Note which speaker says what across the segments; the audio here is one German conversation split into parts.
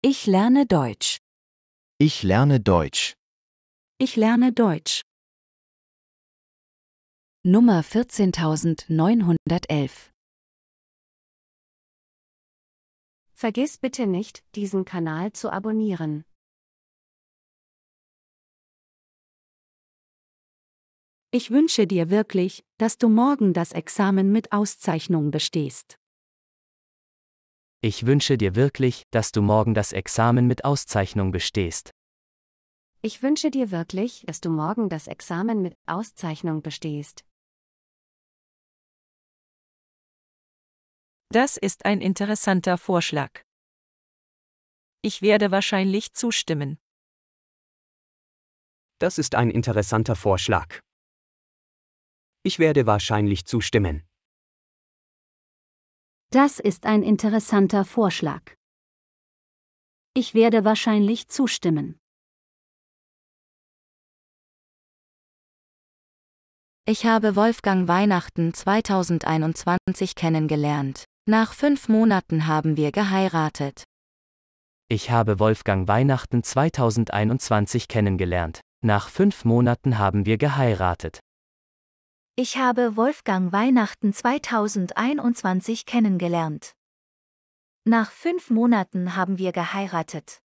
Speaker 1: Ich lerne Deutsch. Ich lerne Deutsch. Ich lerne Deutsch. Nummer 14911 Vergiss bitte nicht, diesen Kanal zu abonnieren. Ich wünsche dir wirklich, dass du morgen das Examen mit Auszeichnung bestehst.
Speaker 2: Ich wünsche dir wirklich, dass du morgen das Examen mit Auszeichnung bestehst.
Speaker 1: Ich wünsche dir wirklich, dass du morgen das Examen mit Auszeichnung bestehst. Das ist ein interessanter Vorschlag. Ich werde wahrscheinlich zustimmen. Das ist ein interessanter Vorschlag. Ich werde wahrscheinlich zustimmen. Das ist ein interessanter Vorschlag. Ich werde wahrscheinlich zustimmen. Ich habe Wolfgang Weihnachten 2021 kennengelernt. Nach fünf Monaten haben wir geheiratet.
Speaker 2: Ich habe Wolfgang Weihnachten 2021 kennengelernt. Nach fünf Monaten haben wir geheiratet.
Speaker 1: Ich habe Wolfgang Weihnachten 2021 kennengelernt. Nach fünf Monaten haben wir geheiratet.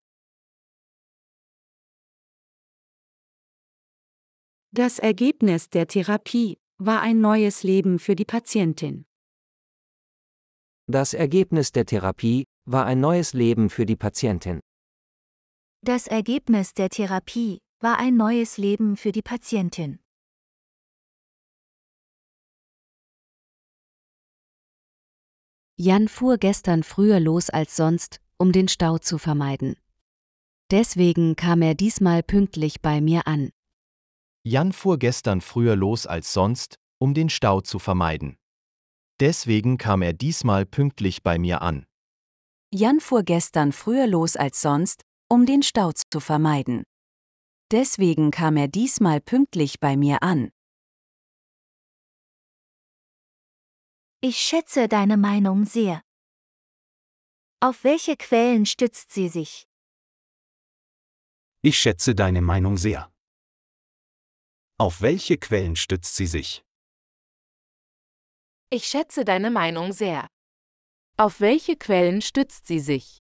Speaker 1: Das Ergebnis der Therapie war ein neues Leben für die Patientin. Das Ergebnis
Speaker 2: der Therapie war ein neues Leben für die Patientin.
Speaker 1: Das Ergebnis der Therapie war ein neues Leben für die Patientin. Jan fuhr gestern früher los als sonst, um den Stau zu vermeiden. Deswegen kam er diesmal pünktlich bei mir an.
Speaker 2: Jan fuhr gestern früher los als sonst, um den Stau zu vermeiden. Deswegen kam er diesmal pünktlich bei mir
Speaker 1: an. Jan fuhr gestern früher los als sonst, um den Stau zu vermeiden. Deswegen kam er diesmal pünktlich bei mir an. Ich schätze deine Meinung sehr. Auf welche Quellen stützt sie sich? Ich schätze deine Meinung sehr. Auf welche Quellen stützt sie sich? Ich schätze deine Meinung sehr. Auf welche Quellen stützt sie sich?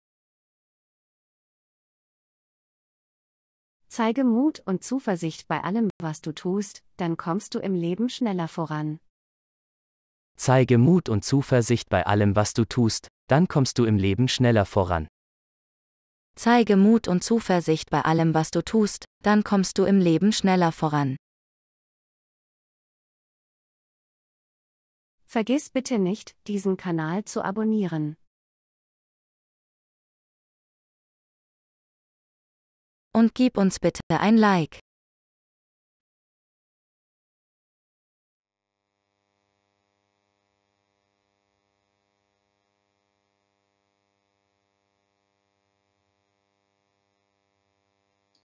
Speaker 1: Zeige Mut und Zuversicht bei allem, was du tust, dann kommst du im Leben schneller voran.
Speaker 2: Zeige Mut und Zuversicht bei allem, was du tust, dann kommst du im Leben schneller voran.
Speaker 1: Zeige Mut und Zuversicht bei allem, was du tust, dann kommst du im Leben schneller voran. Vergiss bitte nicht, diesen Kanal zu abonnieren. Und gib uns bitte ein Like.